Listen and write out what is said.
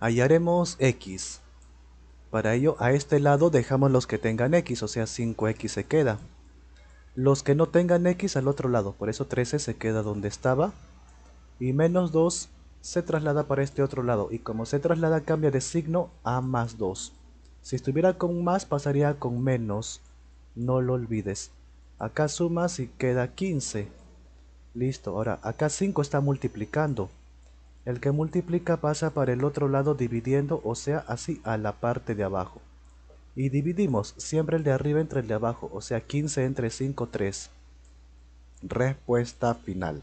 hallaremos x. Para ello a este lado dejamos los que tengan x, o sea 5x se queda. Los que no tengan x al otro lado, por eso 13 se queda donde estaba. Y menos 2 se traslada para este otro lado, y como se traslada cambia de signo a más 2. Si estuviera con más pasaría con menos, no lo olvides. Acá sumas y queda 15. Listo, ahora acá 5 está multiplicando. El que multiplica pasa para el otro lado dividiendo, o sea, así a la parte de abajo. Y dividimos siempre el de arriba entre el de abajo, o sea, 15 entre 5, 3. Respuesta final.